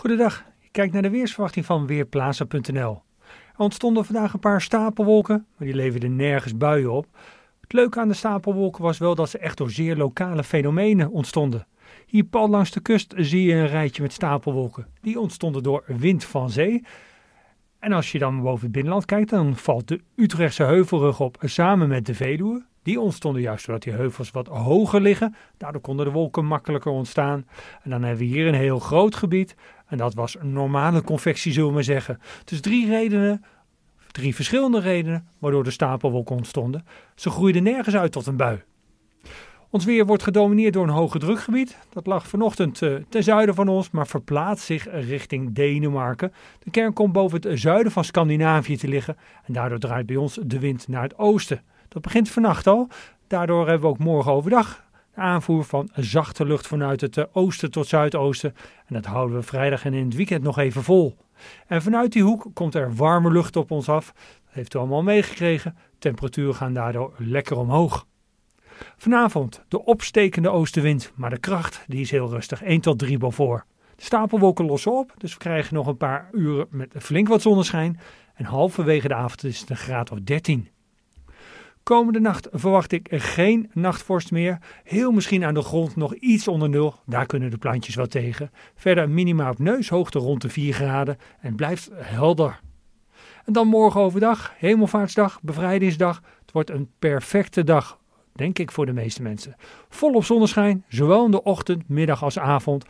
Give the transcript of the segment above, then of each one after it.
Goedendag, ik kijk naar de weersverwachting van Weerplaza.nl. Er ontstonden vandaag een paar stapelwolken, maar die leverden nergens buien op. Het leuke aan de stapelwolken was wel dat ze echt door zeer lokale fenomenen ontstonden. Hier pal langs de kust zie je een rijtje met stapelwolken. Die ontstonden door wind van zee. En als je dan boven het binnenland kijkt, dan valt de Utrechtse heuvelrug op samen met de Veluwe. Die ontstonden juist doordat die heuvels wat hoger liggen. Daardoor konden de wolken makkelijker ontstaan. En dan hebben we hier een heel groot gebied. En dat was een normale convectie, zullen we maar zeggen. Dus drie redenen, drie verschillende redenen, waardoor de stapelwolken ontstonden. Ze groeiden nergens uit tot een bui. Ons weer wordt gedomineerd door een hoge drukgebied. Dat lag vanochtend eh, ten zuiden van ons, maar verplaatst zich richting Denemarken. De kern komt boven het zuiden van Scandinavië te liggen en daardoor draait bij ons de wind naar het oosten. Dat begint vannacht al. Daardoor hebben we ook morgen overdag aanvoer van zachte lucht vanuit het eh, oosten tot zuidoosten. En dat houden we vrijdag en in het weekend nog even vol. En vanuit die hoek komt er warme lucht op ons af. Dat heeft u allemaal meegekregen. Temperaturen gaan daardoor lekker omhoog. Vanavond de opstekende oostenwind, maar de kracht die is heel rustig, 1 tot 3 voor. De stapelwolken lossen op, dus we krijgen nog een paar uren met flink wat zonneschijn. En halverwege de avond is het een graad of 13. Komende nacht verwacht ik geen nachtvorst meer. Heel misschien aan de grond nog iets onder nul. Daar kunnen de plantjes wel tegen. Verder minima op neushoogte rond de 4 graden. En blijft helder. En dan morgen overdag, hemelvaartsdag, bevrijdingsdag. Het wordt een perfecte dag, denk ik, voor de meeste mensen. Volop zonneschijn, zowel in de ochtend, middag als avond.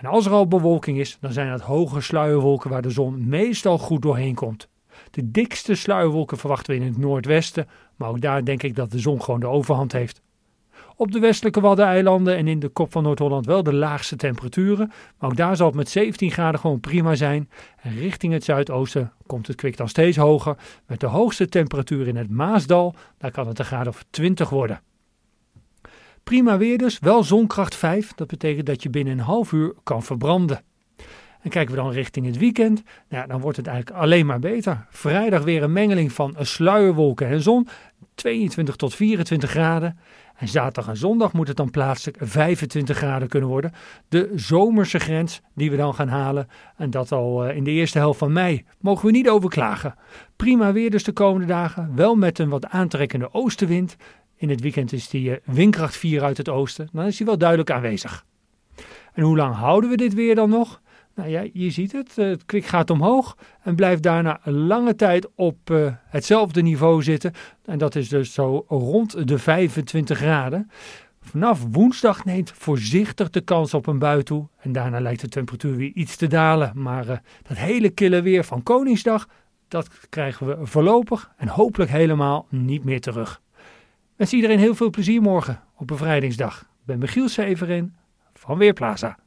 En als er al bewolking is, dan zijn dat hoge sluierwolken waar de zon meestal goed doorheen komt. De dikste sluierwolken verwachten we in het noordwesten, maar ook daar denk ik dat de zon gewoon de overhand heeft. Op de westelijke Waddeneilanden en in de kop van Noord-Holland wel de laagste temperaturen, maar ook daar zal het met 17 graden gewoon prima zijn. En richting het zuidoosten komt het kwik dan steeds hoger, met de hoogste temperatuur in het Maasdal, daar kan het een graad of 20 worden. Prima weer dus, wel zonkracht 5, dat betekent dat je binnen een half uur kan verbranden. En kijken we dan richting het weekend, nou, dan wordt het eigenlijk alleen maar beter. Vrijdag weer een mengeling van sluierwolken en zon, 22 tot 24 graden. En zaterdag en zondag moet het dan plaatselijk 25 graden kunnen worden. De zomerse grens die we dan gaan halen. En dat al eh, in de eerste helft van mei. Mogen we niet overklagen. Prima weer dus de komende dagen. Wel met een wat aantrekkende oostenwind. In het weekend is die eh, windkracht 4 uit het oosten. Dan is die wel duidelijk aanwezig. En hoe lang houden we dit weer dan nog? Nou ja, je ziet het. Eh, het kwik gaat omhoog en blijft daarna lange tijd op eh, hetzelfde niveau zitten. En dat is dus zo rond de 25 graden. Vanaf woensdag neemt voorzichtig de kans op een bui toe. En daarna lijkt de temperatuur weer iets te dalen. Maar eh, dat hele kille weer van Koningsdag, dat krijgen we voorlopig en hopelijk helemaal niet meer terug. Wens iedereen heel veel plezier morgen op bevrijdingsdag. Ik ben Michiel Severin van Weerplaza.